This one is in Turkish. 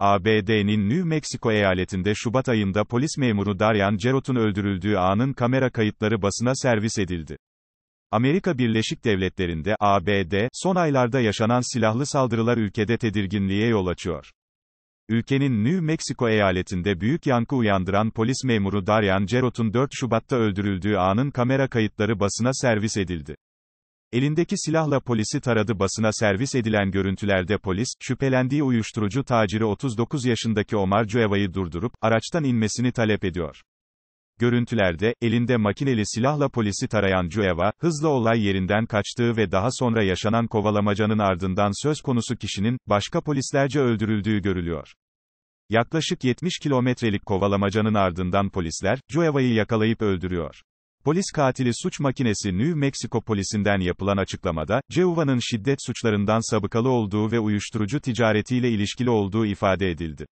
ABD'nin New Mexico eyaletinde Şubat ayında polis memuru Darian Jarrett'un öldürüldüğü anın kamera kayıtları basına servis edildi. Amerika Birleşik Devletleri'nde ABD, son aylarda yaşanan silahlı saldırılar ülkede tedirginliğe yol açıyor. Ülkenin New Mexico eyaletinde büyük yankı uyandıran polis memuru Darian Jarrett'un 4 Şubat'ta öldürüldüğü anın kamera kayıtları basına servis edildi. Elindeki silahla polisi taradı basına servis edilen görüntülerde polis, şüphelendiği uyuşturucu taciri 39 yaşındaki Omar Cueva'yı durdurup, araçtan inmesini talep ediyor. Görüntülerde, elinde makineli silahla polisi tarayan Cueva, hızla olay yerinden kaçtığı ve daha sonra yaşanan kovalamacanın ardından söz konusu kişinin, başka polislerce öldürüldüğü görülüyor. Yaklaşık 70 kilometrelik kovalamacanın ardından polisler, Cueva'yı yakalayıp öldürüyor. Polis katili suç makinesi New Mexico polisinden yapılan açıklamada, Ceuva'nın şiddet suçlarından sabıkalı olduğu ve uyuşturucu ticaretiyle ilişkili olduğu ifade edildi.